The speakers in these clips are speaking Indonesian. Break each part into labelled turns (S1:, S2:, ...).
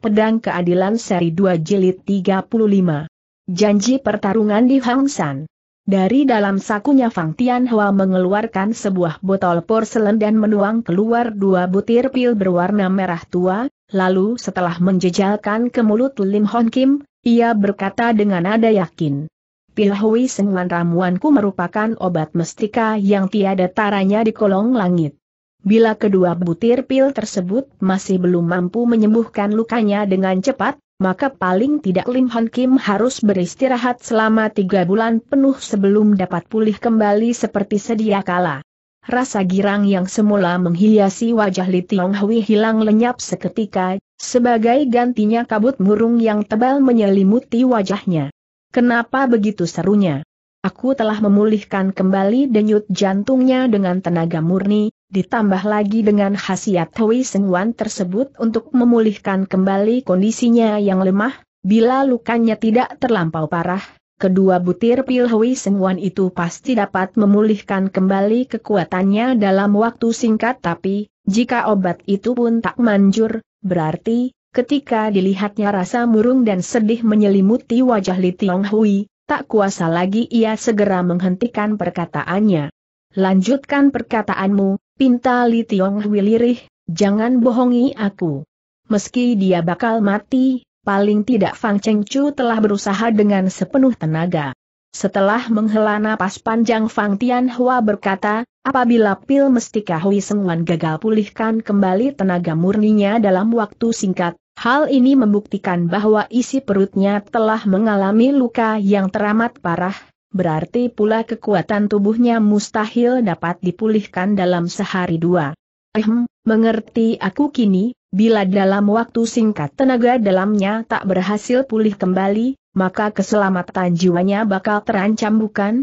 S1: Pedang Keadilan Seri 2 Jilid 35. Janji Pertarungan di Hang San. Dari dalam sakunya Fang Tianhua mengeluarkan sebuah botol porselen dan menuang keluar dua butir pil berwarna merah tua, lalu setelah menjejalkan ke mulut Lim Hon Kim, ia berkata dengan nada yakin. Pil Hui Sengwan ramuanku merupakan obat mestika yang tiada taranya di kolong langit. Bila kedua butir pil tersebut masih belum mampu menyembuhkan lukanya dengan cepat, maka paling tidak Lim Hon Kim harus beristirahat selama tiga bulan penuh sebelum dapat pulih kembali seperti sedia kala. Rasa girang yang semula menghiasi wajah Li Tiong Hui hilang lenyap seketika, sebagai gantinya kabut murung yang tebal menyelimuti wajahnya. Kenapa begitu serunya? Aku telah memulihkan kembali denyut jantungnya dengan tenaga murni, Ditambah lagi dengan khasiat Hui Seng Wan tersebut untuk memulihkan kembali kondisinya yang lemah, bila lukanya tidak terlampau parah, kedua butir pil Hui Seng Wan itu pasti dapat memulihkan kembali kekuatannya dalam waktu singkat tapi, jika obat itu pun tak manjur, berarti, ketika dilihatnya rasa murung dan sedih menyelimuti wajah Li Tiong Hui, tak kuasa lagi ia segera menghentikan perkataannya. Lanjutkan perkataanmu, pinta Li Tiong Hui lirih, jangan bohongi aku. Meski dia bakal mati, paling tidak Fang Cheng Chu telah berusaha dengan sepenuh tenaga. Setelah menghela napas panjang Fang Tian Hua berkata, apabila pil mestika Hui Wan gagal pulihkan kembali tenaga murninya dalam waktu singkat, hal ini membuktikan bahwa isi perutnya telah mengalami luka yang teramat parah, berarti pula kekuatan tubuhnya mustahil dapat dipulihkan dalam sehari dua. Ehm, mengerti aku kini, bila dalam waktu singkat tenaga dalamnya tak berhasil pulih kembali, maka keselamatan jiwanya bakal terancam bukan?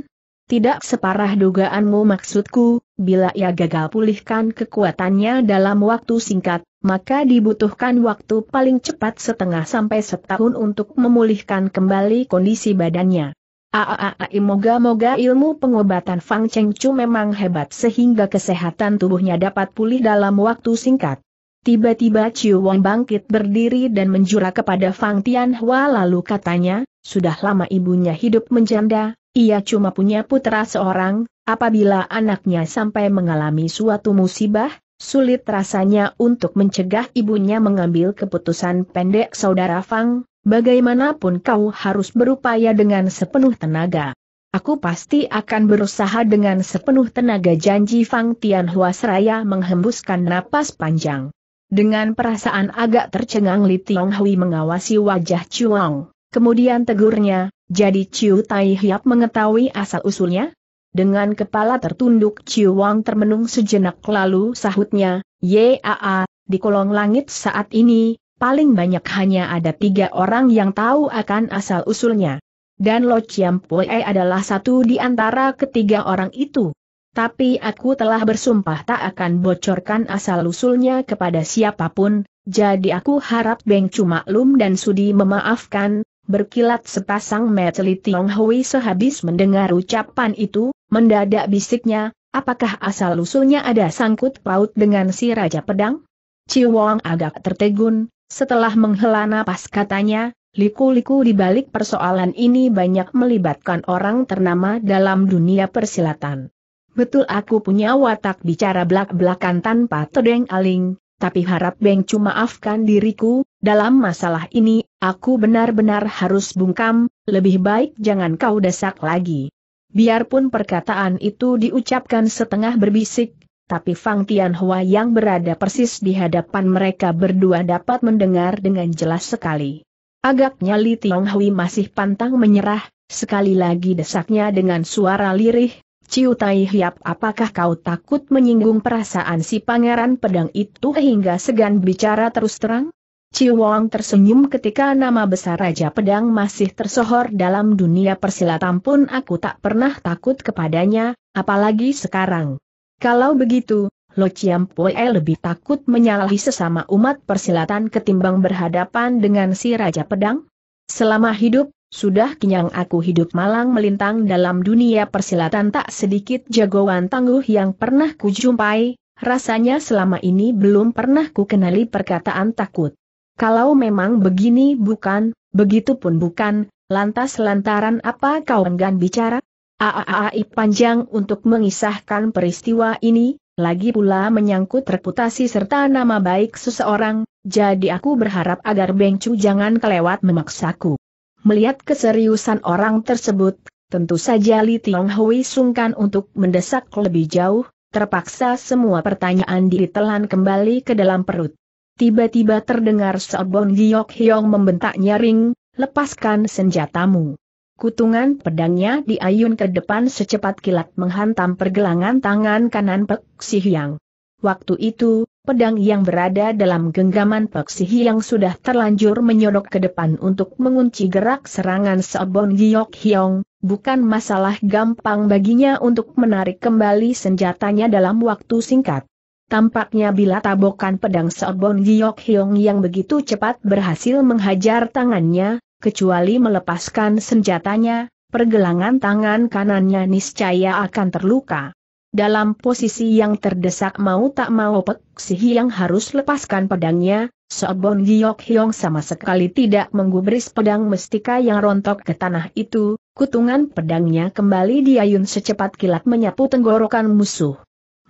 S1: Tidak separah dugaanmu maksudku, bila ia gagal pulihkan kekuatannya dalam waktu singkat, maka dibutuhkan waktu paling cepat setengah sampai setahun untuk memulihkan kembali kondisi badannya. Aaai moga-moga ilmu pengobatan Fang Cheng Chu memang hebat sehingga kesehatan tubuhnya dapat pulih dalam waktu singkat. Tiba-tiba Chiu Wang bangkit berdiri dan menjura kepada Fang Tianhua lalu katanya, sudah lama ibunya hidup menjanda, ia cuma punya putra seorang, apabila anaknya sampai mengalami suatu musibah, sulit rasanya untuk mencegah ibunya mengambil keputusan pendek saudara Fang, bagaimanapun kau harus berupaya dengan sepenuh tenaga. Aku pasti akan berusaha dengan sepenuh tenaga janji Fang Tianhua seraya menghembuskan napas panjang. Dengan perasaan agak tercengang Li Tiong Hui mengawasi wajah Chuang, kemudian tegurnya, jadi Chiu Tai Hiap mengetahui asal-usulnya? Dengan kepala tertunduk Wang termenung sejenak lalu sahutnya, Yaa, di kolong langit saat ini, paling banyak hanya ada tiga orang yang tahu akan asal-usulnya. Dan Lo Chiam Pue adalah satu di antara ketiga orang itu. Tapi aku telah bersumpah tak akan bocorkan asal-usulnya kepada siapapun, jadi aku harap Beng cuma Lum dan sudi memaafkan, berkilat sepasang Metli Tiong Hui sehabis mendengar ucapan itu, mendadak bisiknya, apakah asal-usulnya ada sangkut paut dengan si Raja Pedang? Ciwong agak tertegun, setelah menghela napas katanya, liku-liku di balik persoalan ini banyak melibatkan orang ternama dalam dunia persilatan. Betul aku punya watak bicara belak-belakan tanpa tedeng-aling, tapi harap Beng cuma afkan diriku, dalam masalah ini, aku benar-benar harus bungkam, lebih baik jangan kau desak lagi. Biarpun perkataan itu diucapkan setengah berbisik, tapi Fang Tianhua yang berada persis di hadapan mereka berdua dapat mendengar dengan jelas sekali. Agaknya Li Tionghui masih pantang menyerah, sekali lagi desaknya dengan suara lirih, Ciu Tai Hiap apakah kau takut menyinggung perasaan si pangeran pedang itu hingga segan bicara terus terang? Ciu Wong tersenyum ketika nama besar Raja Pedang masih tersohor dalam dunia persilatan pun aku tak pernah takut kepadanya, apalagi sekarang. Kalau begitu, Lo Chiam Poe lebih takut menyalahi sesama umat persilatan ketimbang berhadapan dengan si Raja Pedang? Selama hidup, sudah kenyang aku hidup malang melintang dalam dunia persilatan tak sedikit jagoan tangguh yang pernah kujumpai, rasanya selama ini belum pernah kukenali perkataan takut. Kalau memang begini bukan, begitu pun bukan, lantas lantaran apa kau enggan bicara? AAAI panjang untuk mengisahkan peristiwa ini, lagi pula menyangkut reputasi serta nama baik seseorang, jadi aku berharap agar Beng Chu jangan kelewat memaksaku. Melihat keseriusan orang tersebut, tentu saja Li Tiong Hui sungkan untuk mendesak lebih jauh, terpaksa semua pertanyaan ditelan kembali ke dalam perut. Tiba-tiba terdengar Sobong Giok Hiong membentak nyaring, lepaskan senjatamu. Kutungan pedangnya diayun ke depan secepat kilat menghantam pergelangan tangan kanan Pek Si Hyang. Waktu itu, pedang yang berada dalam genggaman Pek Si Hyang sudah terlanjur menyodok ke depan untuk mengunci gerak serangan Seobon Giyok Hyong, bukan masalah gampang baginya untuk menarik kembali senjatanya dalam waktu singkat. Tampaknya bila tabokan pedang Seobon Giyok Hyong yang begitu cepat berhasil menghajar tangannya, kecuali melepaskan senjatanya, pergelangan tangan kanannya niscaya akan terluka. Dalam posisi yang terdesak mau tak mau Pek Si yang harus lepaskan pedangnya, Sobon Giok Hiong sama sekali tidak menggubris pedang mestika yang rontok ke tanah itu, kutungan pedangnya kembali diayun secepat kilat menyapu tenggorokan musuh.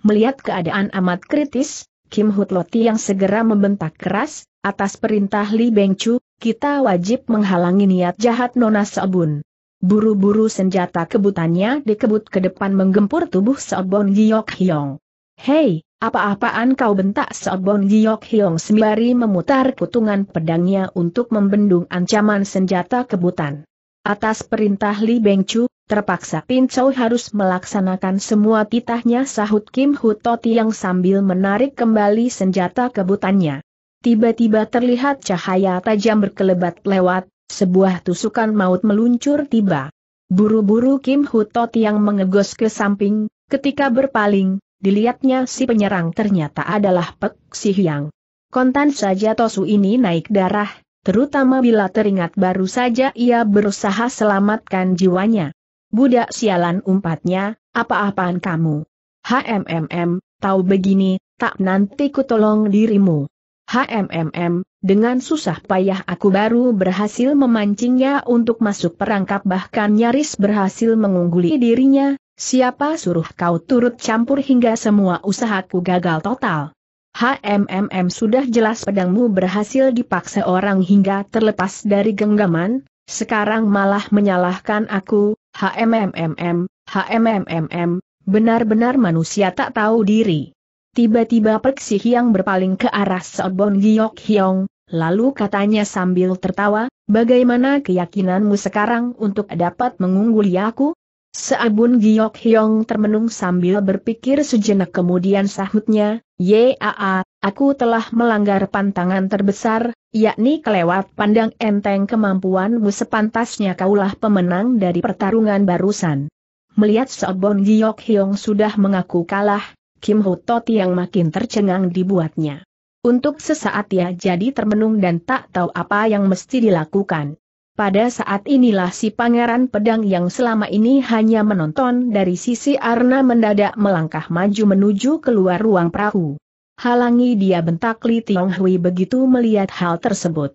S1: Melihat keadaan amat kritis, Kim Hutloti yang segera membentak keras, Atas perintah Li Bengchu, kita wajib menghalangi niat jahat Nona Seobun. Buru-buru senjata kebutannya dikebut ke depan menggempur tubuh Seobon Giok Hyong. Hei, apa-apaan kau bentak Seobon Giok Hyong sembari memutar kutungan pedangnya untuk membendung ancaman senjata kebutan. Atas perintah Li Bengchu, terpaksa Pin Chou harus melaksanakan semua titahnya sahut Kim Hutoti yang sambil menarik kembali senjata kebutannya. Tiba-tiba terlihat cahaya tajam berkelebat lewat, sebuah tusukan maut meluncur tiba. Buru-buru Kim Hutot yang mengegos ke samping, ketika berpaling, dilihatnya si penyerang ternyata adalah Pek Hyang. Kontan saja Tosu ini naik darah, terutama bila teringat baru saja ia berusaha selamatkan jiwanya. Budak sialan umpatnya, apa-apaan kamu? HMMM, tahu begini, tak nanti kutolong dirimu. HMMM, dengan susah payah aku baru berhasil memancingnya untuk masuk perangkap bahkan nyaris berhasil mengungguli dirinya, siapa suruh kau turut campur hingga semua usahaku gagal total. HMMM sudah jelas pedangmu berhasil dipaksa orang hingga terlepas dari genggaman, sekarang malah menyalahkan aku, HMMM, HMMM, benar-benar manusia tak tahu diri. Tiba-tiba Perksih yang berpaling ke arah Sobon Giok Hyong, lalu katanya sambil tertawa, bagaimana keyakinanmu sekarang untuk dapat mengungguli aku? Seabun Giok Hyong termenung sambil berpikir sejenak kemudian sahutnya, Yaa, aku telah melanggar pantangan terbesar, yakni kelewat pandang enteng kemampuanmu sepantasnya kaulah pemenang dari pertarungan barusan. Melihat Seobon Giok Hyong sudah mengaku kalah, Kim Ho Tot yang makin tercengang dibuatnya. Untuk sesaat ia jadi termenung dan tak tahu apa yang mesti dilakukan. Pada saat inilah si pangeran pedang yang selama ini hanya menonton dari sisi Arna mendadak melangkah maju menuju keluar ruang perahu. Halangi dia bentak Li Tiong Hui begitu melihat hal tersebut.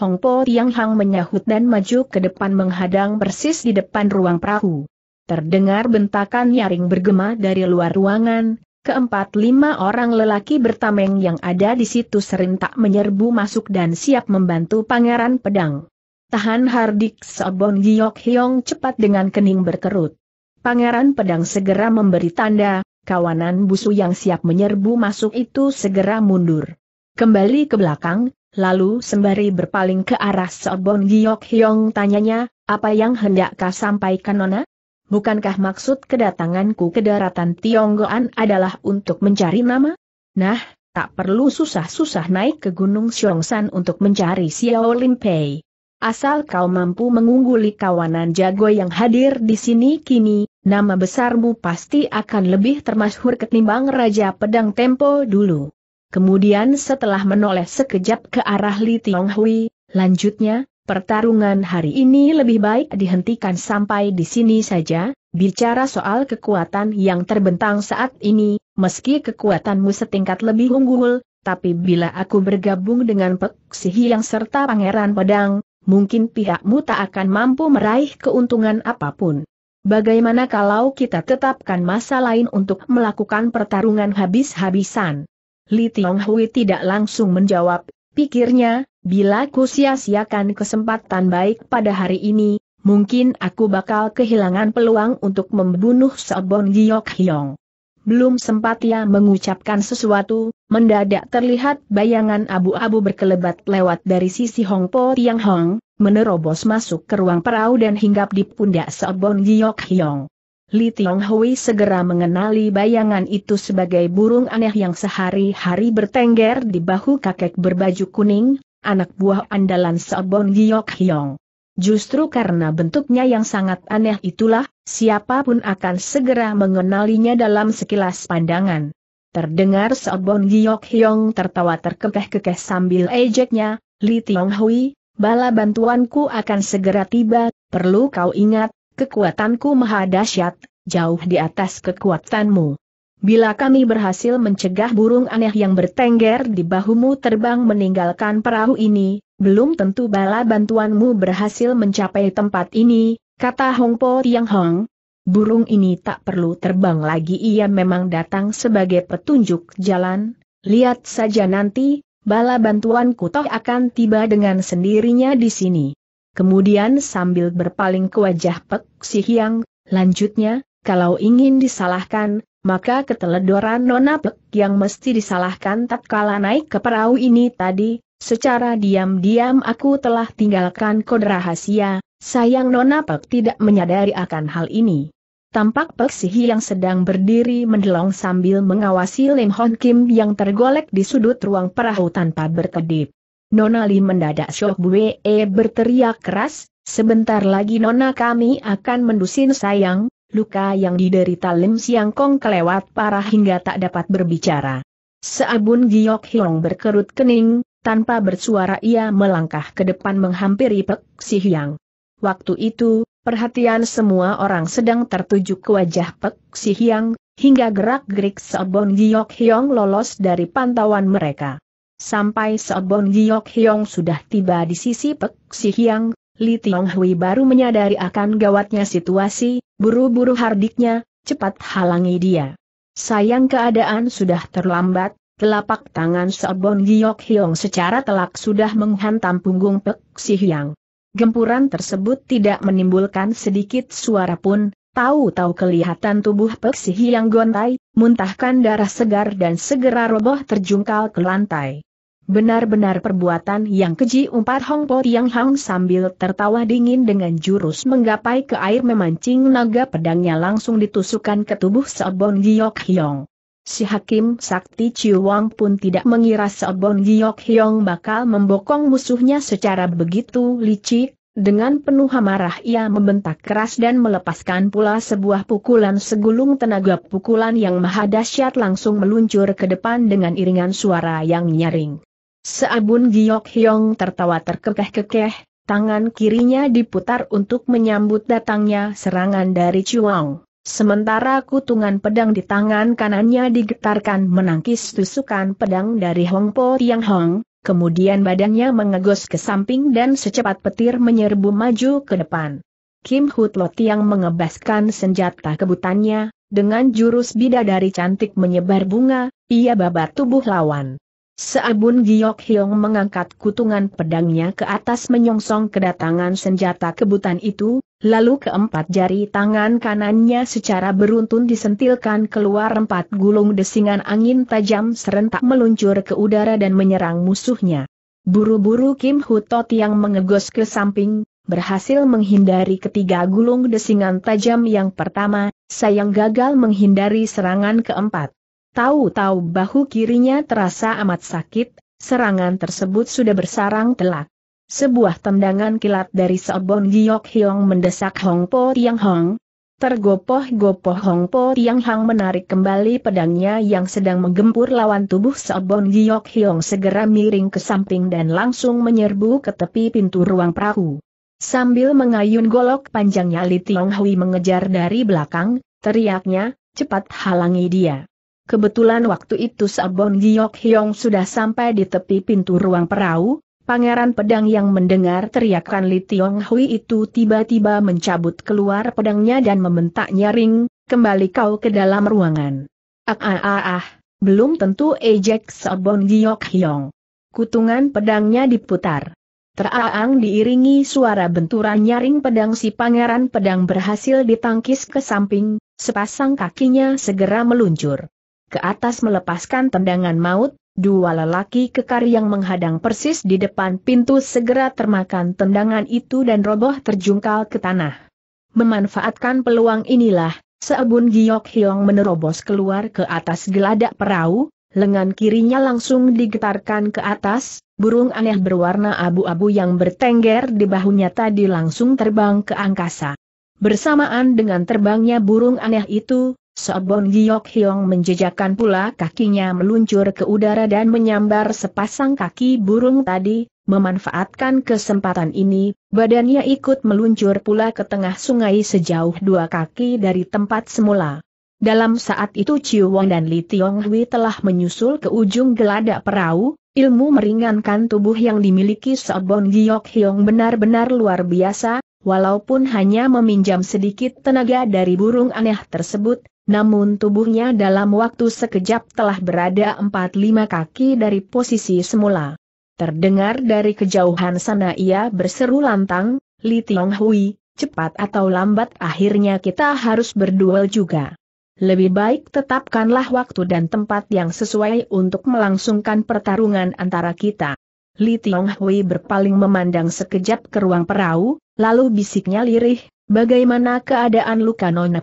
S1: Hong Po Tiang Hang menyahut dan maju ke depan menghadang persis di depan ruang perahu. Terdengar bentakan nyaring bergema dari luar ruangan, Keempat lima orang lelaki bertameng yang ada di situ serentak menyerbu masuk dan siap membantu pangeran pedang. Tahan Hardik Sobon Giok Hyong cepat dengan kening berkerut. Pangeran pedang segera memberi tanda, kawanan busu yang siap menyerbu masuk itu segera mundur. Kembali ke belakang, lalu sembari berpaling ke arah Sobon Giok Hyong tanyanya, apa yang hendak kau sampaikan Nona? Bukankah maksud kedatanganku ke daratan Tionggoan adalah untuk mencari nama? Nah, tak perlu susah-susah naik ke Gunung Xiongsan untuk mencari Xiao Limpei. Asal kau mampu mengungguli kawanan jago yang hadir di sini kini, nama besarmu pasti akan lebih termasyhur ketimbang Raja Pedang Tempo dulu. Kemudian setelah menoleh sekejap ke arah Li Tionghui, lanjutnya, Pertarungan hari ini lebih baik dihentikan sampai di sini saja, bicara soal kekuatan yang terbentang saat ini, meski kekuatanmu setingkat lebih unggul, tapi bila aku bergabung dengan Peksihi yang serta Pangeran Pedang, mungkin pihakmu tak akan mampu meraih keuntungan apapun. Bagaimana kalau kita tetapkan masa lain untuk melakukan pertarungan habis-habisan? Li Tionghui tidak langsung menjawab, pikirnya, Bila ku sia-siakan kesempatan baik pada hari ini, mungkin aku bakal kehilangan peluang untuk membunuh Sobon Giok Hyong. Belum sempat ia mengucapkan sesuatu, mendadak terlihat bayangan abu-abu berkelebat lewat dari sisi Hong Po Tiang Hong, menerobos masuk ke ruang perahu dan hinggap di pundak Sobon Giok Hyong. Li Tiong Hui segera mengenali bayangan itu sebagai burung aneh yang sehari-hari bertengger di bahu kakek berbaju kuning, anak buah andalan Sabon Giok Hyong. Justru karena bentuknya yang sangat aneh itulah, siapapun akan segera mengenalinya dalam sekilas pandangan. Terdengar Sabon Giok Hyong tertawa terkekeh-kekeh sambil ejeknya, Li Tiong Hui, bala bantuanku akan segera tiba, perlu kau ingat, kekuatanku maha dahsyat, jauh di atas kekuatanmu. Bila kami berhasil mencegah burung aneh yang bertengger di bahumu terbang meninggalkan perahu ini, belum tentu bala bantuanmu berhasil mencapai tempat ini, kata Hong Po Tiang Hong. Burung ini tak perlu terbang lagi ia memang datang sebagai petunjuk jalan, lihat saja nanti, bala bantuan kutoh akan tiba dengan sendirinya di sini. Kemudian sambil berpaling ke wajah Pek Si Hiang, lanjutnya, kalau ingin disalahkan, maka keteledoran Nona Pek yang mesti disalahkan tatkala naik ke perahu ini tadi, secara diam-diam aku telah tinggalkan kode rahasia, sayang Nona Pek tidak menyadari akan hal ini. Tampak Pek Sihi yang sedang berdiri mendelong sambil mengawasi Lim Hon Kim yang tergolek di sudut ruang perahu tanpa berkedip. Nona Li mendadak syok bue berteriak keras, sebentar lagi Nona kami akan mendusin sayang, luka yang diderita Lim Siang Kong kelewat parah hingga tak dapat berbicara. Seabun Giok Hiong berkerut kening, tanpa bersuara ia melangkah ke depan menghampiri Pek Si Hyang. Waktu itu, perhatian semua orang sedang tertuju ke wajah Pek Si Hyang, hingga gerak-gerik Seabun Giok Hiong lolos dari pantauan mereka. Sampai Seabun Giok Hiong sudah tiba di sisi Pek Si Hyang, Li Hui baru menyadari akan gawatnya situasi, buru-buru hardiknya, cepat halangi dia. Sayang keadaan sudah terlambat, telapak tangan Sobon Giok Hiong secara telak sudah menghantam punggung Pek Si Hyang. Gempuran tersebut tidak menimbulkan sedikit suara pun, tahu-tahu kelihatan tubuh Pek Si Hyang gontai, muntahkan darah segar dan segera roboh terjungkal ke lantai. Benar-benar perbuatan yang keji umpat Hong Po Tiang Hang sambil tertawa dingin dengan jurus menggapai ke air memancing naga pedangnya langsung ditusukkan ke tubuh Seobong Giok Hyong. Si Hakim Sakti Wang pun tidak mengira Seobong Giok Hyong bakal membokong musuhnya secara begitu licik, dengan penuh amarah ia membentak keras dan melepaskan pula sebuah pukulan segulung tenaga pukulan yang maha dahsyat langsung meluncur ke depan dengan iringan suara yang nyaring. Seabun Giok Hyong tertawa terkekeh-kekeh, tangan kirinya diputar untuk menyambut datangnya serangan dari Chuang. Sementara kutungan pedang di tangan kanannya digetarkan menangkis tusukan pedang dari Hong Po Tiang Hong, kemudian badannya mengegos ke samping dan secepat petir menyerbu maju ke depan. Kim Lot Tiang mengebaskan senjata kebutannya, dengan jurus bidadari cantik menyebar bunga, ia babat tubuh lawan. Seabun Giok Hiong mengangkat kutungan pedangnya ke atas menyongsong kedatangan senjata kebutan itu, lalu keempat jari tangan kanannya secara beruntun disentilkan keluar empat gulung desingan angin tajam serentak meluncur ke udara dan menyerang musuhnya. Buru-buru Kim Hutot yang mengegos ke samping, berhasil menghindari ketiga gulung desingan tajam yang pertama, sayang gagal menghindari serangan keempat. Tahu-tahu bahu kirinya terasa amat sakit, serangan tersebut sudah bersarang telak. Sebuah tendangan kilat dari Sobon Giok Hyong mendesak Hong Po Tiang Hong. Tergopoh-gopoh Hong Po Tiang Hang menarik kembali pedangnya yang sedang menggempur lawan tubuh Sobon Giok Hyong segera miring ke samping dan langsung menyerbu ke tepi pintu ruang perahu. Sambil mengayun golok panjangnya Li Tiong Hui mengejar dari belakang, teriaknya, cepat halangi dia. Kebetulan waktu itu Sabon Giok Hyong sudah sampai di tepi pintu ruang perahu, Pangeran pedang yang mendengar teriakan Li Tiong Hui itu tiba-tiba mencabut keluar pedangnya dan membentak nyaring, kembali kau ke dalam ruangan. Ah ah ah ah, belum tentu ejek Sabon Giok Hyong. Kutungan pedangnya diputar. Teraang diiringi suara benturan nyaring pedang si pangeran pedang berhasil ditangkis ke samping, sepasang kakinya segera meluncur ke atas melepaskan tendangan maut, dua lelaki kekar yang menghadang persis di depan pintu segera termakan tendangan itu dan roboh terjungkal ke tanah. Memanfaatkan peluang inilah, Seabun Giok Hiong menerobos keluar ke atas geladak perahu, lengan kirinya langsung digetarkan ke atas, burung aneh berwarna abu-abu yang bertengger di bahunya tadi langsung terbang ke angkasa. Bersamaan dengan terbangnya burung aneh itu, Sobon Giok Hyong menjejakkan pula kakinya meluncur ke udara dan menyambar sepasang kaki burung tadi, memanfaatkan kesempatan ini, badannya ikut meluncur pula ke tengah sungai sejauh dua kaki dari tempat semula. Dalam saat itu Chiu Wang dan Li Tiong Hui telah menyusul ke ujung geladak perahu, ilmu meringankan tubuh yang dimiliki Sobon Giok Hyong benar-benar luar biasa, Walaupun hanya meminjam sedikit tenaga dari burung aneh tersebut, namun tubuhnya dalam waktu sekejap telah berada empat lima kaki dari posisi semula. Terdengar dari kejauhan sana ia berseru lantang, Li Tiong Hui, cepat atau lambat akhirnya kita harus berduel juga. Lebih baik tetapkanlah waktu dan tempat yang sesuai untuk melangsungkan pertarungan antara kita. Li Tiong Hui berpaling memandang sekejap ke ruang perahu, lalu bisiknya lirih, bagaimana keadaan luka nona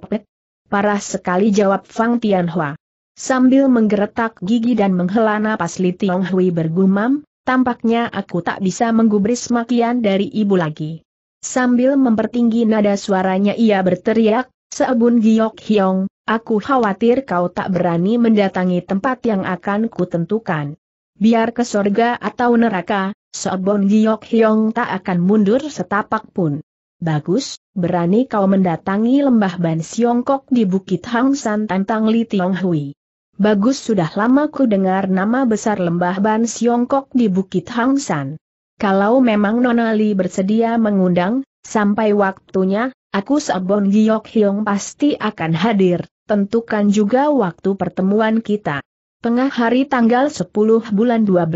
S1: Parah sekali jawab Fang Tianhua. Sambil menggeretak gigi dan menghela napas Li Hui bergumam, tampaknya aku tak bisa menggubris makian dari ibu lagi. Sambil mempertinggi nada suaranya ia berteriak, Seabun Giok Hiong, aku khawatir kau tak berani mendatangi tempat yang akan kutentukan. Biar ke sorga atau neraka, Seabun Giok Hiong tak akan mundur setapak pun. Bagus, berani kau mendatangi lembah Ban Siongkok di Bukit Hang San tantang Li Tiong Bagus sudah lama ku dengar nama besar lembah Ban Siongkok di Bukit Hang San. Kalau memang Nona Li bersedia mengundang, sampai waktunya, aku Sabon Giok Hiong pasti akan hadir, tentukan juga waktu pertemuan kita. Tengah hari tanggal 10 bulan 12,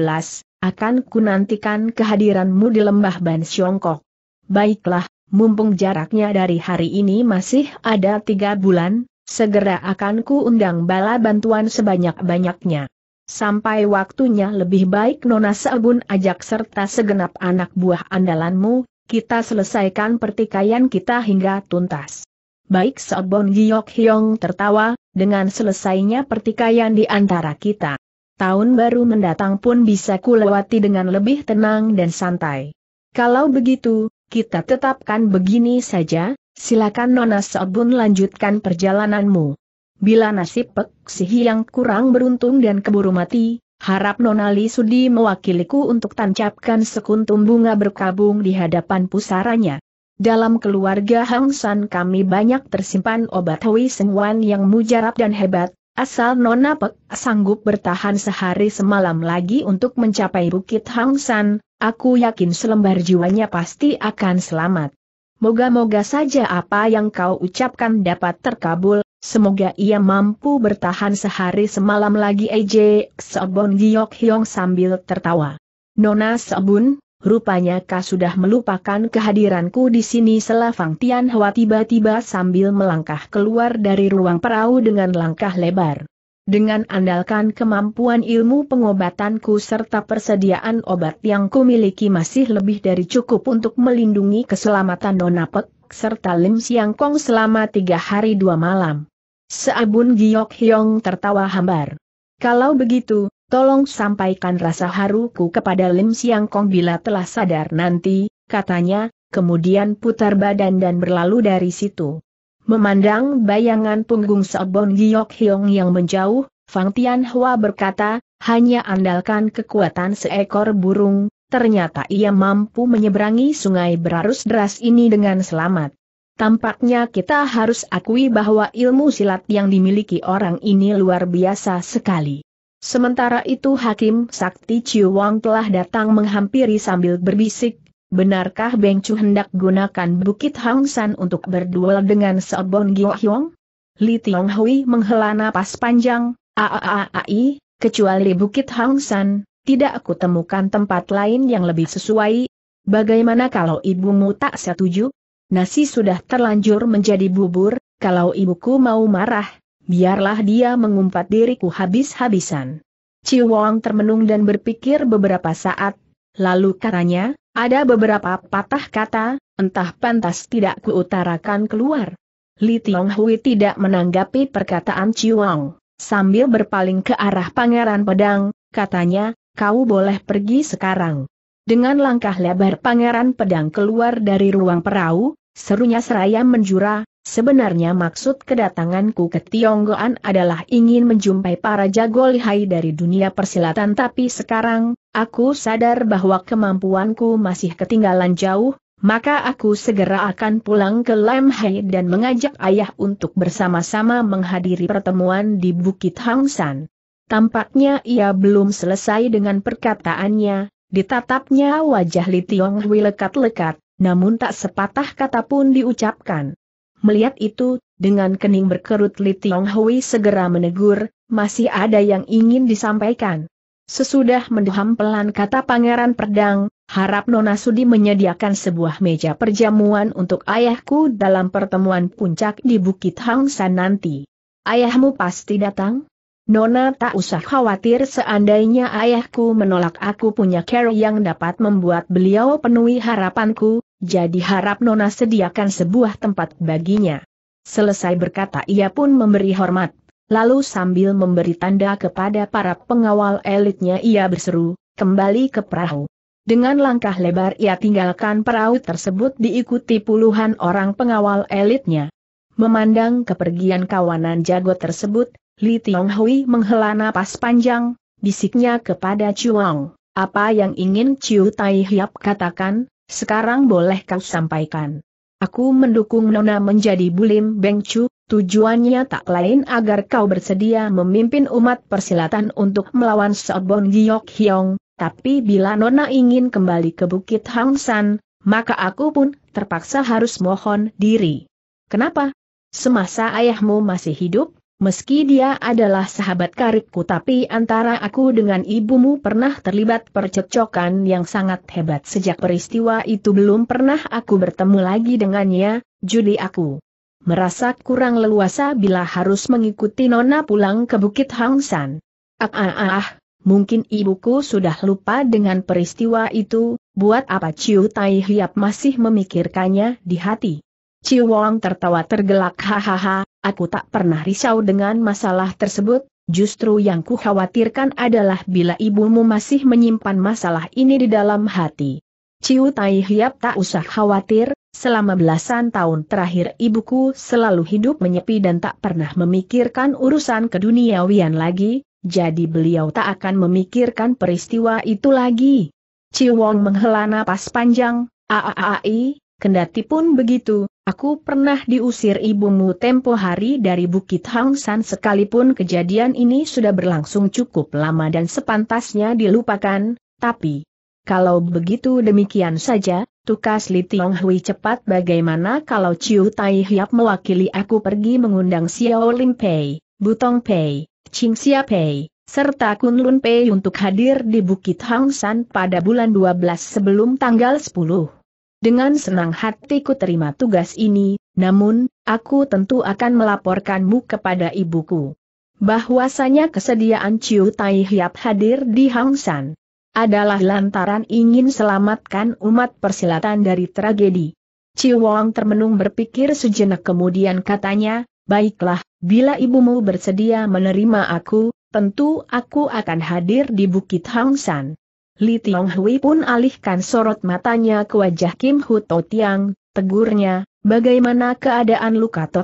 S1: akan ku nantikan kehadiranmu di lembah Ban Siongkok. Baiklah, mumpung jaraknya dari hari ini masih ada tiga bulan, segera akan ku undang bala bantuan sebanyak-banyaknya. Sampai waktunya lebih baik Nona Sabun ajak serta segenap anak buah andalanmu, kita selesaikan pertikaian kita hingga tuntas. Baik Sabun Giyok Hyong tertawa, dengan selesainya pertikaian di antara kita. Tahun baru mendatang pun bisa kulewati dengan lebih tenang dan santai. Kalau begitu, kita tetapkan begini saja, silakan Nona Sobun lanjutkan perjalananmu. Bila nasib Pek Sihi yang kurang beruntung dan keburu mati, harap Nona Li Sudi mewakiliku untuk tancapkan sekuntum bunga berkabung di hadapan pusaranya. Dalam keluarga Hang San kami banyak tersimpan obat Hui Wan yang mujarab dan hebat, Asal Nona Pek sanggup bertahan sehari semalam lagi untuk mencapai Bukit Hang San, aku yakin selembar jiwanya pasti akan selamat. Moga-moga saja apa yang kau ucapkan dapat terkabul, semoga ia mampu bertahan sehari semalam lagi Ej, Sebon Giok Hyong sambil tertawa. Nona Sebun rupanya kau sudah melupakan kehadiranku di sini Selafang Tian Hua tiba-tiba sambil melangkah keluar dari ruang perahu dengan langkah lebar. Dengan andalkan kemampuan ilmu pengobatanku serta persediaan obat yang kumiliki masih lebih dari cukup untuk melindungi keselamatan Nona Pek, serta Lim Siang Kong selama tiga hari dua malam. Seabun Giok Hyong tertawa hambar. Kalau begitu, Tolong sampaikan rasa haruku kepada Lim Siang Kong bila telah sadar nanti, katanya, kemudian putar badan dan berlalu dari situ. Memandang bayangan punggung Sobon Giok Hiong yang menjauh, Fang Tian Hua berkata, hanya andalkan kekuatan seekor burung, ternyata ia mampu menyeberangi sungai berarus deras ini dengan selamat. Tampaknya kita harus akui bahwa ilmu silat yang dimiliki orang ini luar biasa sekali. Sementara itu Hakim Sakti Ciwang telah datang menghampiri sambil berbisik, benarkah Beng Chu hendak gunakan Bukit Hang San untuk berduel dengan Seobon Gyo Hyong? Li Tiong Hui menghela napas panjang, aaai, kecuali Bukit Hang San, tidak aku temukan tempat lain yang lebih sesuai. Bagaimana kalau ibumu tak setuju? Nasi sudah terlanjur menjadi bubur, kalau ibuku mau marah, Biarlah dia mengumpat diriku habis-habisan. Ciwong Wang termenung dan berpikir beberapa saat, lalu katanya, ada beberapa patah kata, entah pantas tidak kuutarakan keluar. Li Tiong Hui tidak menanggapi perkataan Ciwong, Wang, Sambil berpaling ke arah Pangeran Pedang, katanya, kau boleh pergi sekarang. Dengan langkah lebar Pangeran Pedang keluar dari ruang perahu, Serunya seraya menjura, sebenarnya maksud kedatanganku ke Tionggoan adalah ingin menjumpai para jago lihai dari dunia persilatan tapi sekarang, aku sadar bahwa kemampuanku masih ketinggalan jauh, maka aku segera akan pulang ke Lemhai dan mengajak ayah untuk bersama-sama menghadiri pertemuan di Bukit Hangsan. Tampaknya ia belum selesai dengan perkataannya, ditatapnya wajah Li Tionghui lekat-lekat, namun tak sepatah kata pun diucapkan. Melihat itu, dengan kening berkerut Li Tiong Hui segera menegur, masih ada yang ingin disampaikan. Sesudah menduham pelan kata Pangeran Perdang, harap Nona Sudi menyediakan sebuah meja perjamuan untuk ayahku dalam pertemuan puncak di Bukit Hang San nanti. Ayahmu pasti datang? Nona tak usah khawatir seandainya ayahku menolak aku punya care yang dapat membuat beliau penuhi harapanku, jadi harap Nona sediakan sebuah tempat baginya. Selesai berkata ia pun memberi hormat. Lalu sambil memberi tanda kepada para pengawal elitnya ia berseru, kembali ke perahu. Dengan langkah lebar ia tinggalkan perahu tersebut diikuti puluhan orang pengawal elitnya. Memandang kepergian kawanan jago tersebut, Li Tiong menghela napas panjang, bisiknya kepada Chuang, apa yang ingin Chiu Tai Hiap katakan, sekarang boleh kau sampaikan. Aku mendukung Nona menjadi Bulim Bengcu, tujuannya tak lain agar kau bersedia memimpin umat persilatan untuk melawan Sobon Giok Hyong, tapi bila Nona ingin kembali ke Bukit Hang San, maka aku pun terpaksa harus mohon diri. Kenapa? Semasa ayahmu masih hidup, Meski dia adalah sahabat karibku tapi antara aku dengan ibumu pernah terlibat percecokan yang sangat hebat sejak peristiwa itu belum pernah aku bertemu lagi dengannya, judi aku. Merasa kurang leluasa bila harus mengikuti Nona pulang ke Bukit Hangsan. Ah, ah ah ah, mungkin ibuku sudah lupa dengan peristiwa itu, buat apa Ciu Tai Hiap masih memikirkannya di hati. Ciu Wang tertawa tergelak hahaha, Aku tak pernah risau dengan masalah tersebut, justru yang kukhawatirkan adalah bila ibumu masih menyimpan masalah ini di dalam hati. Ciu Tai Hiap tak usah khawatir, selama belasan tahun terakhir ibuku selalu hidup menyepi dan tak pernah memikirkan urusan keduniawian lagi, jadi beliau tak akan memikirkan peristiwa itu lagi. Ciu Wong menghela napas panjang, aaai, Kendati pun begitu, aku pernah diusir ibumu tempo hari dari Bukit Hang San sekalipun kejadian ini sudah berlangsung cukup lama dan sepantasnya dilupakan, tapi... Kalau begitu demikian saja, tukas Li Tiong Hui cepat bagaimana kalau Chiu Tai Hiap mewakili aku pergi mengundang Xiao Lim Pei, Butong Pei, Ching Xia Pei, serta Kun Lun Pei untuk hadir di Bukit Hang San pada bulan 12 sebelum tanggal 10. Dengan senang hati ku terima tugas ini, namun, aku tentu akan melaporkanmu kepada ibuku. Bahwasanya kesediaan Ciu Tai Hiap hadir di Hangsan adalah lantaran ingin selamatkan umat persilatan dari tragedi. Ciu Wong termenung berpikir sejenak kemudian katanya, Baiklah, bila ibumu bersedia menerima aku, tentu aku akan hadir di Bukit Hangsan. Li Tiong Hui pun alihkan sorot matanya ke wajah Kim Hu To tegurnya, bagaimana keadaan luka To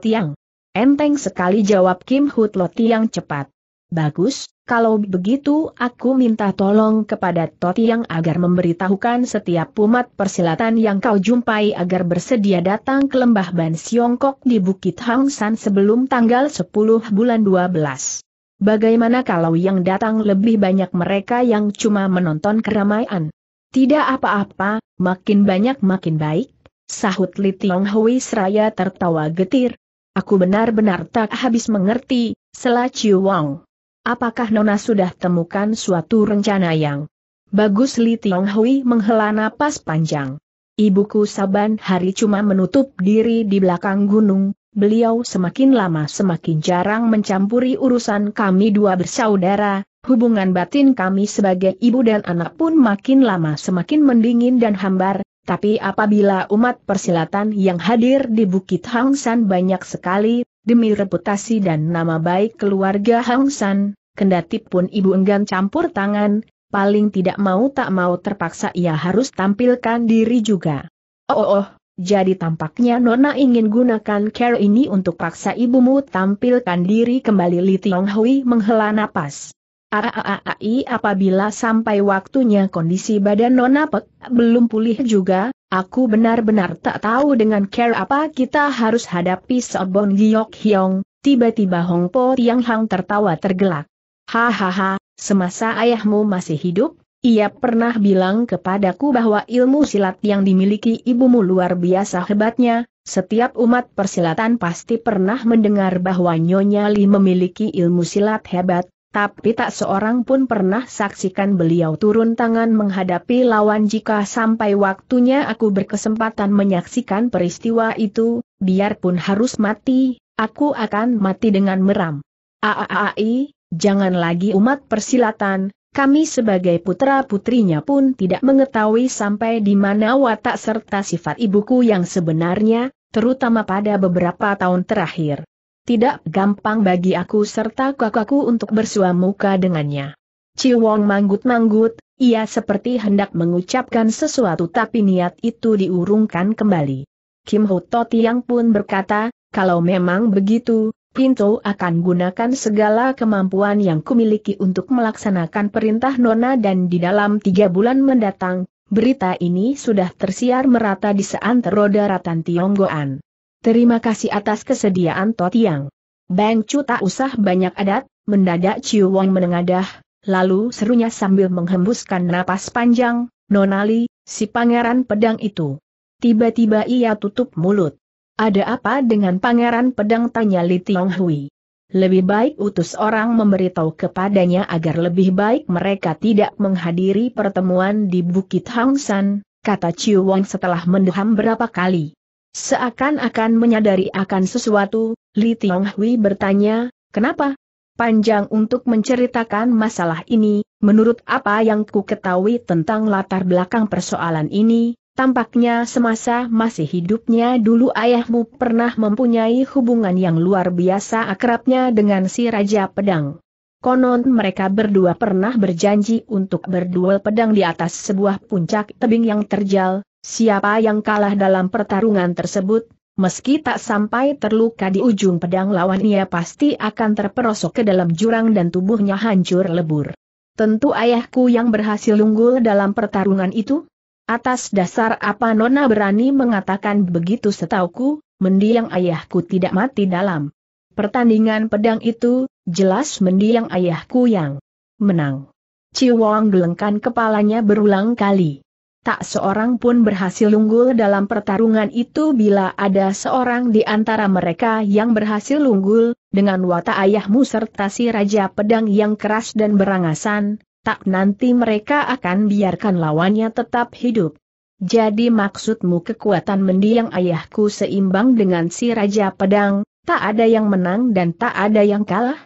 S1: Enteng sekali jawab Kim Hu To cepat. Bagus, kalau begitu aku minta tolong kepada To agar memberitahukan setiap umat persilatan yang kau jumpai agar bersedia datang ke lembah Ban Siongkok di Bukit Hang San sebelum tanggal 10 bulan 12. Bagaimana kalau yang datang lebih banyak mereka yang cuma menonton keramaian? Tidak apa-apa, makin banyak makin baik, sahut Li Tiong Hui seraya tertawa getir. Aku benar-benar tak habis mengerti, Sela Chiu Wong. Apakah Nona sudah temukan suatu rencana yang bagus Li Tiong Hui menghela napas panjang. Ibuku saban hari cuma menutup diri di belakang gunung, beliau semakin lama semakin jarang mencampuri urusan kami dua bersaudara, hubungan batin kami sebagai ibu dan anak pun makin lama semakin mendingin dan hambar, tapi apabila umat persilatan yang hadir di Bukit Hang San banyak sekali, demi reputasi dan nama baik keluarga Hang San, kendati pun ibu enggan campur tangan, paling tidak mau tak mau terpaksa ia harus tampilkan diri juga. Oh, oh, oh jadi tampaknya Nona ingin gunakan care ini untuk paksa ibumu tampilkan diri kembali Li Tiong Hui menghela napas. Aaai, apabila sampai waktunya kondisi badan Nona Pek belum pulih juga, aku benar-benar tak tahu dengan care apa kita harus hadapi Sobon Giok Hyong, tiba-tiba Hong Po Tiang Hang tertawa tergelak. Hahaha, semasa ayahmu masih hidup, ia pernah bilang kepadaku bahwa ilmu silat yang dimiliki ibumu luar biasa hebatnya, setiap umat persilatan pasti pernah mendengar bahwa Nyonya Li memiliki ilmu silat hebat, tapi tak seorang pun pernah saksikan beliau turun tangan menghadapi lawan jika sampai waktunya aku berkesempatan menyaksikan peristiwa itu, biarpun harus mati, aku akan mati dengan meram. Aaai, jangan lagi umat persilatan, kami sebagai putra-putrinya pun tidak mengetahui sampai di mana watak serta sifat ibuku yang sebenarnya, terutama pada beberapa tahun terakhir. Tidak gampang bagi aku serta kakakku untuk muka dengannya. Ciwong manggut-manggut, ia seperti hendak mengucapkan sesuatu tapi niat itu diurungkan kembali. Kim Ho To Tiang pun berkata, kalau memang begitu, Pinto akan gunakan segala kemampuan yang kumiliki untuk melaksanakan perintah Nona dan di dalam tiga bulan mendatang, berita ini sudah tersiar merata di seantero daratan Tionggoan. Terima kasih atas kesediaan Totiang. Bang Chu tak usah banyak adat, mendadak Ciu Wong menengadah, lalu serunya sambil menghembuskan napas panjang, Nonali, si pangeran pedang itu. Tiba-tiba ia tutup mulut. Ada apa dengan pangeran pedang tanya Li Tiong Hui? Lebih baik utus orang memberitahu kepadanya agar lebih baik mereka tidak menghadiri pertemuan di Bukit San, kata Chiu Wang setelah mendeham berapa kali. Seakan-akan menyadari akan sesuatu, Li Tiong Hui bertanya, kenapa? Panjang untuk menceritakan masalah ini, menurut apa yang ku ketahui tentang latar belakang persoalan ini, Tampaknya semasa masih hidupnya dulu ayahmu pernah mempunyai hubungan yang luar biasa akrabnya dengan si Raja Pedang. Konon mereka berdua pernah berjanji untuk berduel pedang di atas sebuah puncak tebing yang terjal, siapa yang kalah dalam pertarungan tersebut, meski tak sampai terluka di ujung pedang lawan ia pasti akan terperosok ke dalam jurang dan tubuhnya hancur lebur. Tentu ayahku yang berhasil unggul dalam pertarungan itu, Atas dasar apa Nona berani mengatakan begitu setauku, mendiang ayahku tidak mati dalam pertandingan pedang itu, jelas mendiang ayahku yang menang. Ciwong gelengkan kepalanya berulang kali. Tak seorang pun berhasil unggul dalam pertarungan itu bila ada seorang di antara mereka yang berhasil unggul, dengan watak ayahmu serta si Raja Pedang yang keras dan berangasan, tak nanti mereka akan biarkan lawannya tetap hidup. Jadi maksudmu kekuatan mendiang ayahku seimbang dengan si Raja Pedang, tak ada yang menang dan tak ada yang kalah?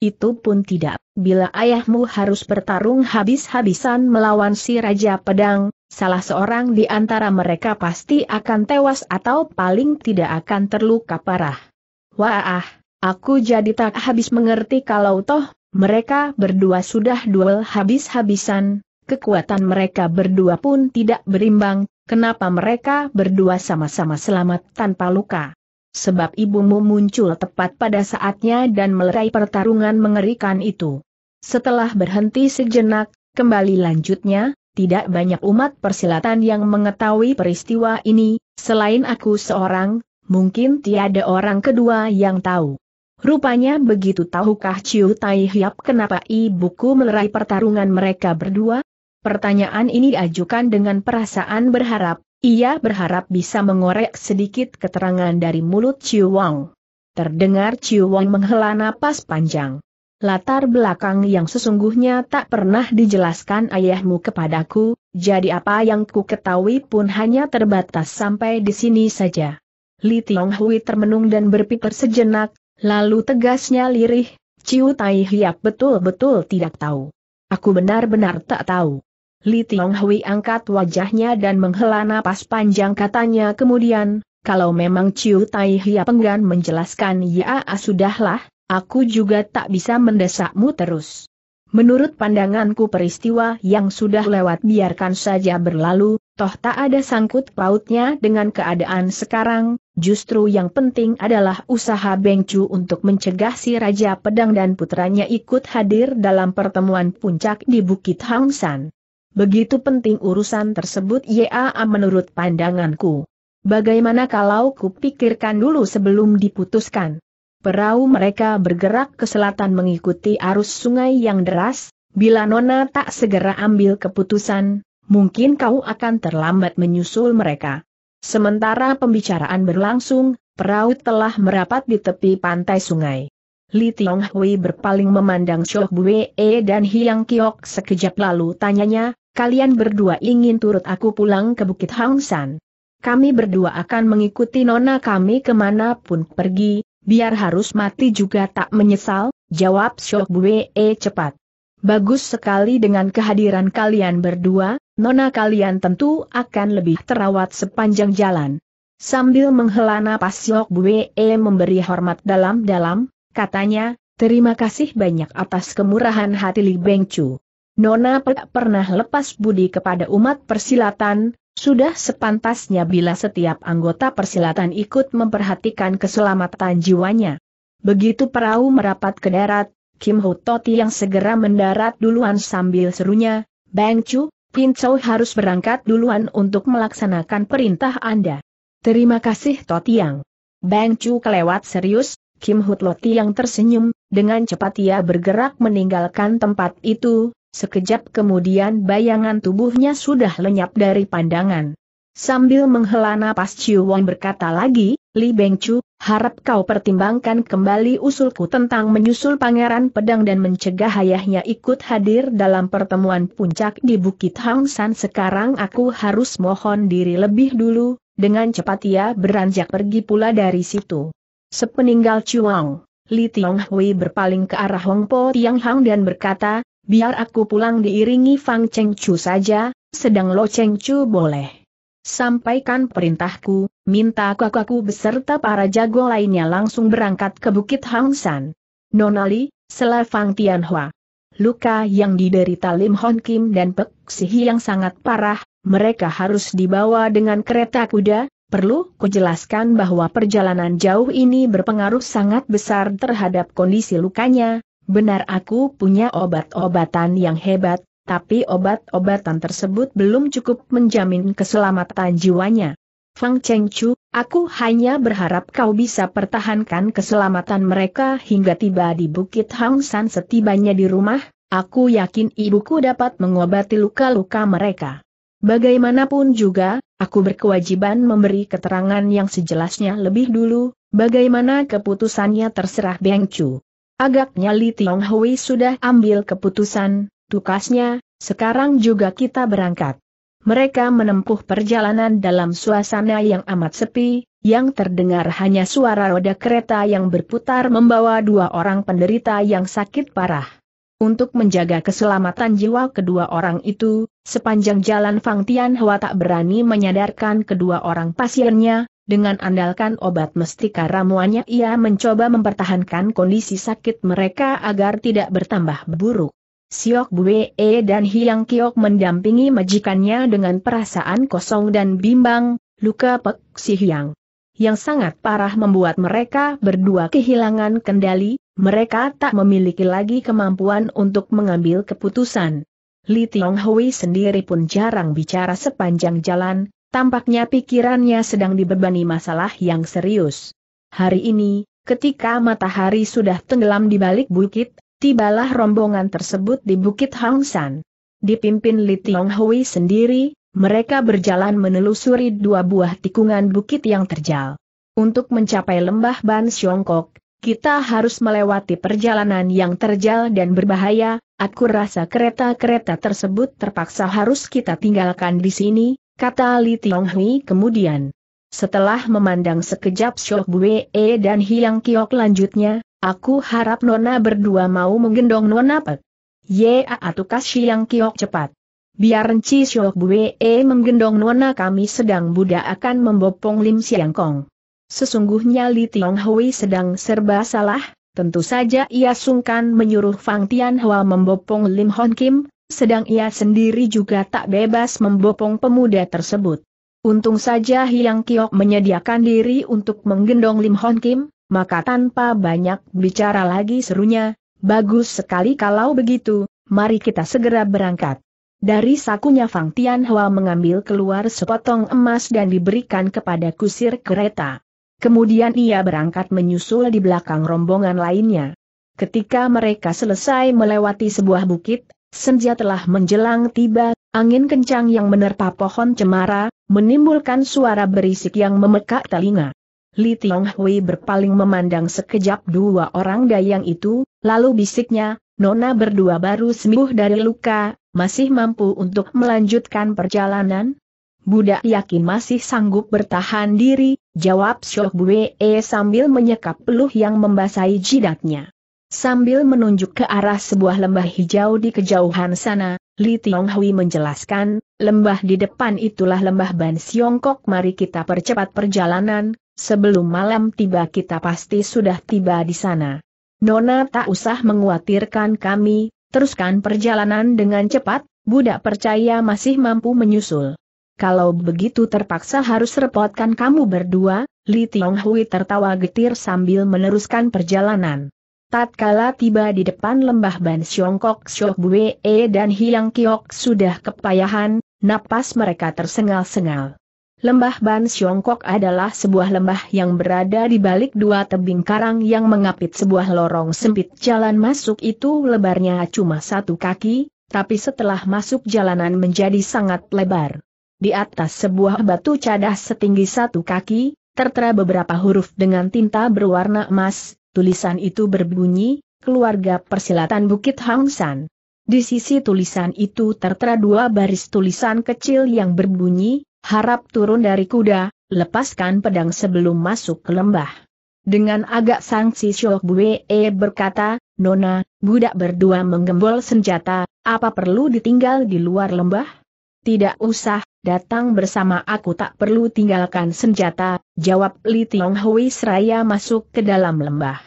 S1: Itu pun tidak, bila ayahmu harus bertarung habis-habisan melawan si Raja Pedang, salah seorang di antara mereka pasti akan tewas atau paling tidak akan terluka parah. Wah, aku jadi tak habis mengerti kalau toh mereka berdua sudah duel habis-habisan, kekuatan mereka berdua pun tidak berimbang, kenapa mereka berdua sama-sama selamat tanpa luka. Sebab ibumu muncul tepat pada saatnya dan melerai pertarungan mengerikan itu. Setelah berhenti sejenak, kembali lanjutnya, tidak banyak umat persilatan yang mengetahui peristiwa ini, selain aku seorang, mungkin tiada orang kedua yang tahu. Rupanya begitu tahukah Ciu Tai Hiap kenapa ibuku melerai pertarungan mereka berdua? Pertanyaan ini diajukan dengan perasaan berharap, ia berharap bisa mengorek sedikit keterangan dari mulut Ciu Wang. Terdengar Ciu Wang menghela napas panjang. Latar belakang yang sesungguhnya tak pernah dijelaskan ayahmu kepadaku, jadi apa yang ku ketahui pun hanya terbatas sampai di sini saja. Li Tionghui termenung dan berpikir sejenak, Lalu tegasnya lirih, Ciu Tai Hiap betul-betul tidak tahu. Aku benar-benar tak tahu. Li Tiong Hui angkat wajahnya dan menghela napas panjang katanya kemudian, kalau memang Ciu Tai Hiap enggan menjelaskan ya ah, sudahlah, aku juga tak bisa mendesakmu terus. Menurut pandanganku peristiwa yang sudah lewat biarkan saja berlalu, Toh tak ada sangkut pautnya dengan keadaan sekarang, justru yang penting adalah usaha Bengcu untuk mencegah si Raja Pedang dan putranya ikut hadir dalam pertemuan puncak di Bukit Hangsan. Begitu penting urusan tersebut ya menurut pandanganku. Bagaimana kalau kupikirkan dulu sebelum diputuskan? Perahu mereka bergerak ke selatan mengikuti arus sungai yang deras, bila Nona tak segera ambil keputusan, mungkin kau akan terlambat menyusul mereka. Sementara pembicaraan berlangsung, perahu telah merapat di tepi pantai sungai. Li Tiong Hui berpaling memandang Shoh Bue dan Hiang Kiok sekejap lalu tanyanya, kalian berdua ingin turut aku pulang ke Bukit Hang San. Kami berdua akan mengikuti nona kami kemanapun pergi, biar harus mati juga tak menyesal, jawab Shoh Bue cepat. Bagus sekali dengan kehadiran kalian berdua, nona kalian tentu akan lebih terawat sepanjang jalan. Sambil menghela napas Yok Bue e memberi hormat dalam-dalam, katanya, terima kasih banyak atas kemurahan hati Li Beng Chu. Nona tak pernah lepas budi kepada umat persilatan, sudah sepantasnya bila setiap anggota persilatan ikut memperhatikan keselamatan jiwanya. Begitu perahu merapat ke darat, Kim Ho Toti yang segera mendarat duluan sambil serunya, Bang Chu, Pin Chow harus berangkat duluan untuk melaksanakan perintah Anda. Terima kasih Toti yang. Bang Chu kelewat serius, Kim Ho Toti yang tersenyum, dengan cepat ia bergerak meninggalkan tempat itu, sekejap kemudian bayangan tubuhnya sudah lenyap dari pandangan. Sambil menghela napas Chiu Wong berkata lagi, Li Beng Chu, harap kau pertimbangkan kembali usulku tentang menyusul pangeran pedang dan mencegah ayahnya ikut hadir dalam pertemuan puncak di Bukit Hang San sekarang aku harus mohon diri lebih dulu, dengan cepat ia beranjak pergi pula dari situ. Sepeninggal Wong, Li Tiong Hui berpaling ke arah Hong Po Tiang Hang dan berkata, biar aku pulang diiringi Fang Cheng Chu saja, sedang Lo Cheng Chu boleh. Sampaikan perintahku, minta kakakku beserta para jago lainnya langsung berangkat ke Bukit Hangsan. Nonali, Selafang Tianhua. Luka yang diderita Lim Hon Kim dan Pek Sihi yang sangat parah, mereka harus dibawa dengan kereta kuda, perlu kujelaskan bahwa perjalanan jauh ini berpengaruh sangat besar terhadap kondisi lukanya, benar aku punya obat-obatan yang hebat, tapi obat-obatan tersebut belum cukup menjamin keselamatan jiwanya. Fang Cheng aku hanya berharap kau bisa pertahankan keselamatan mereka hingga tiba di Bukit Hang San setibanya di rumah, aku yakin ibuku dapat mengobati luka-luka mereka. Bagaimanapun juga, aku berkewajiban memberi keterangan yang sejelasnya lebih dulu, bagaimana keputusannya terserah Beng Chu. Agaknya Li Tiong sudah ambil keputusan, Tukasnya, sekarang juga kita berangkat. Mereka menempuh perjalanan dalam suasana yang amat sepi, yang terdengar hanya suara roda kereta yang berputar membawa dua orang penderita yang sakit parah. Untuk menjaga keselamatan jiwa kedua orang itu, sepanjang jalan Fang Tianhua tak berani menyadarkan kedua orang pasiennya, dengan andalkan obat mestika ramuannya ia mencoba mempertahankan kondisi sakit mereka agar tidak bertambah buruk. Siok Bue e dan Hiang Kiok mendampingi majikannya dengan perasaan kosong dan bimbang, luka Pek Si Hiang. Yang sangat parah membuat mereka berdua kehilangan kendali, mereka tak memiliki lagi kemampuan untuk mengambil keputusan. Li Tiong Hui sendiri pun jarang bicara sepanjang jalan, tampaknya pikirannya sedang dibebani masalah yang serius. Hari ini, ketika matahari sudah tenggelam di balik bukit, tibalah rombongan tersebut di Bukit Hangsan. Dipimpin Li Tiong Hui sendiri, mereka berjalan menelusuri dua buah tikungan bukit yang terjal. Untuk mencapai lembah Ban Siongkok, kita harus melewati perjalanan yang terjal dan berbahaya, aku rasa kereta-kereta tersebut terpaksa harus kita tinggalkan di sini, kata Li Tiong Hui kemudian. Setelah memandang sekejap Shok Bue dan hilang Kiok lanjutnya, Aku harap Nona berdua mau menggendong Nona Pek. Ye atukas siang kiok cepat. Biar renci Syok Bue e, menggendong Nona kami sedang Buddha akan membopong Lim Siang Kong. Sesungguhnya Li Tiong Hui sedang serba salah, tentu saja ia sungkan menyuruh Fang Tian Hua membopong Lim Hon Kim, sedang ia sendiri juga tak bebas membopong pemuda tersebut. Untung saja Hyang Kiok menyediakan diri untuk menggendong Lim Hon Kim, maka tanpa banyak bicara lagi serunya, bagus sekali kalau begitu, mari kita segera berangkat. Dari sakunya Fang Tianhua mengambil keluar sepotong emas dan diberikan kepada kusir kereta. Kemudian ia berangkat menyusul di belakang rombongan lainnya. Ketika mereka selesai melewati sebuah bukit, senja telah menjelang tiba, angin kencang yang menerpa pohon cemara, menimbulkan suara berisik yang memekak telinga. Li Tiong Hui berpaling memandang sekejap dua orang dayang itu, lalu bisiknya, Nona berdua baru sembuh dari luka, masih mampu untuk melanjutkan perjalanan? Budak yakin masih sanggup bertahan diri, jawab Shok Bue sambil menyekap peluh yang membasahi jidatnya. Sambil menunjuk ke arah sebuah lembah hijau di kejauhan sana, Li Tiong Hui menjelaskan, lembah di depan itulah lembah Ban Siongkok mari kita percepat perjalanan, Sebelum malam tiba kita pasti sudah tiba di sana. Nona tak usah menguatirkan kami, teruskan perjalanan dengan cepat, budak percaya masih mampu menyusul. Kalau begitu terpaksa harus repotkan kamu berdua, Li Tiong Hui tertawa getir sambil meneruskan perjalanan. Tatkala tiba di depan lembah Ban Siongkok Siok Bue dan Hiang Kiok sudah kepayahan, napas mereka tersengal-sengal. Lembah Ban Siongkok adalah sebuah lembah yang berada di balik dua tebing karang yang mengapit sebuah lorong sempit jalan masuk itu lebarnya cuma satu kaki, tapi setelah masuk jalanan menjadi sangat lebar. Di atas sebuah batu cadas setinggi satu kaki, tertera beberapa huruf dengan tinta berwarna emas, tulisan itu berbunyi, Keluarga Persilatan Bukit Hang San. Di sisi tulisan itu tertera dua baris tulisan kecil yang berbunyi, Harap turun dari kuda, lepaskan pedang sebelum masuk ke lembah. Dengan agak sangsi Syok Bue e berkata, Nona, budak berdua menggembol senjata, apa perlu ditinggal di luar lembah? Tidak usah, datang bersama aku tak perlu tinggalkan senjata, jawab Li Tiong Hui seraya masuk ke dalam lembah.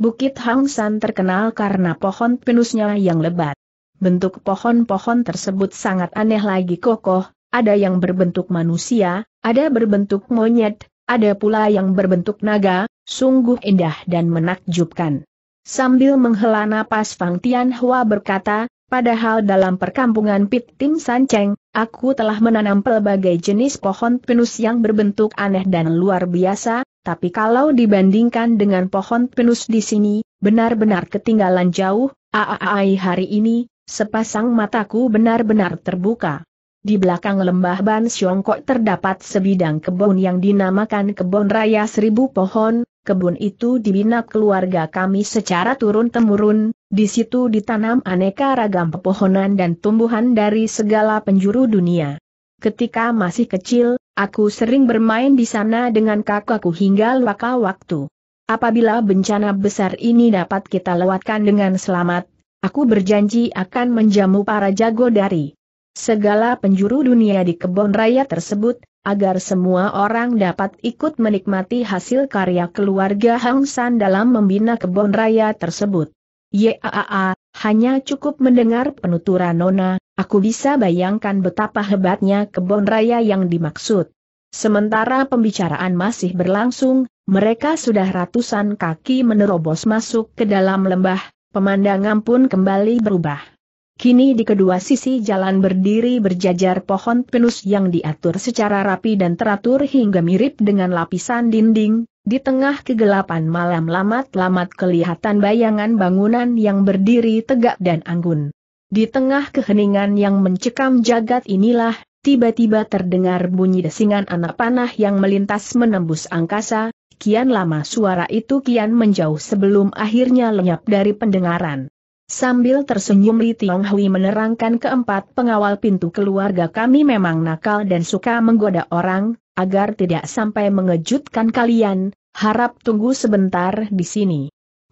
S1: Bukit Hang San terkenal karena pohon pinusnya yang lebat. Bentuk pohon-pohon tersebut sangat aneh lagi kokoh, ada yang berbentuk manusia, ada berbentuk monyet, ada pula yang berbentuk naga, sungguh indah dan menakjubkan. Sambil menghela napas Fang Tianhua berkata, Padahal dalam perkampungan Pit Tim San Sanceng, aku telah menanam pelbagai jenis pohon pinus yang berbentuk aneh dan luar biasa, tapi kalau dibandingkan dengan pohon pinus di sini, benar-benar ketinggalan jauh, aaai hari ini, sepasang mataku benar-benar terbuka. Di belakang lembah Ban Siongkok terdapat sebidang kebun yang dinamakan Kebun Raya Seribu Pohon, kebun itu dibina keluarga kami secara turun-temurun, di situ ditanam aneka ragam pepohonan dan tumbuhan dari segala penjuru dunia. Ketika masih kecil, aku sering bermain di sana dengan kakakku hingga luaka waktu. Apabila bencana besar ini dapat kita lewatkan dengan selamat, aku berjanji akan menjamu para jago dari segala penjuru dunia di kebun raya tersebut, agar semua orang dapat ikut menikmati hasil karya keluarga Hang San dalam membina kebun raya tersebut. Yaa, hanya cukup mendengar penuturan Nona, aku bisa bayangkan betapa hebatnya kebun raya yang dimaksud. Sementara pembicaraan masih berlangsung, mereka sudah ratusan kaki menerobos masuk ke dalam lembah, pemandangan pun kembali berubah. Kini di kedua sisi jalan berdiri berjajar pohon pinus yang diatur secara rapi dan teratur hingga mirip dengan lapisan dinding, di tengah kegelapan malam lamat-lamat kelihatan bayangan bangunan yang berdiri tegak dan anggun. Di tengah keheningan yang mencekam jagat inilah, tiba-tiba terdengar bunyi desingan anak panah yang melintas menembus angkasa, kian lama suara itu kian menjauh sebelum akhirnya lenyap dari pendengaran. Sambil tersenyum Li Tiong Hui menerangkan keempat pengawal pintu keluarga kami memang nakal dan suka menggoda orang, agar tidak sampai mengejutkan kalian, harap tunggu sebentar di sini.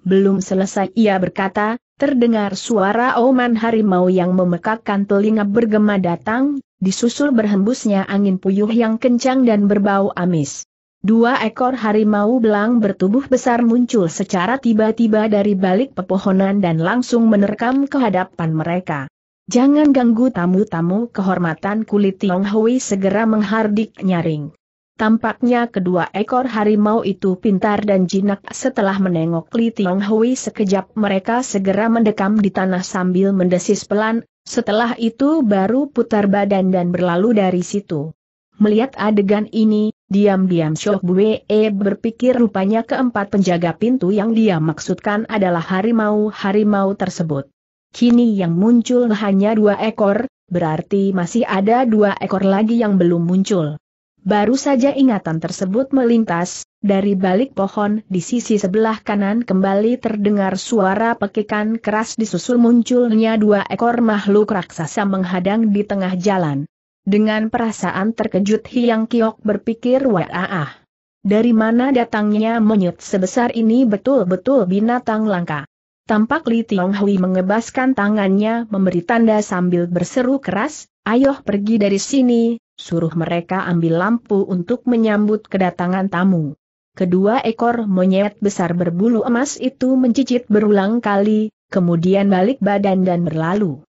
S1: Belum selesai ia berkata, terdengar suara oman harimau yang memekakkan telinga bergema datang, disusul berhembusnya angin puyuh yang kencang dan berbau amis. Dua ekor harimau belang bertubuh besar muncul secara tiba-tiba dari balik pepohonan dan langsung menerkam ke hadapan mereka. Jangan ganggu tamu-tamu kehormatan kulit Tiong Hui segera menghardik nyaring. Tampaknya kedua ekor harimau itu pintar dan jinak setelah menengok Li Tiong Hui sekejap mereka segera mendekam di tanah sambil mendesis pelan, setelah itu baru putar badan dan berlalu dari situ. Melihat adegan ini, Diam-diam e berpikir rupanya keempat penjaga pintu yang dia maksudkan adalah harimau-harimau tersebut. Kini yang muncul hanya dua ekor, berarti masih ada dua ekor lagi yang belum muncul. Baru saja ingatan tersebut melintas, dari balik pohon di sisi sebelah kanan kembali terdengar suara pekikan keras disusul munculnya dua ekor makhluk raksasa menghadang di tengah jalan. Dengan perasaan terkejut Hiang Kiok berpikir wah Dari mana datangnya monyet sebesar ini betul-betul binatang langka. Tampak Li Tiong Hui mengebaskan tangannya memberi tanda sambil berseru keras, ayo pergi dari sini, suruh mereka ambil lampu untuk menyambut kedatangan tamu. Kedua ekor monyet besar berbulu emas itu mencicit berulang kali, kemudian balik badan dan berlalu.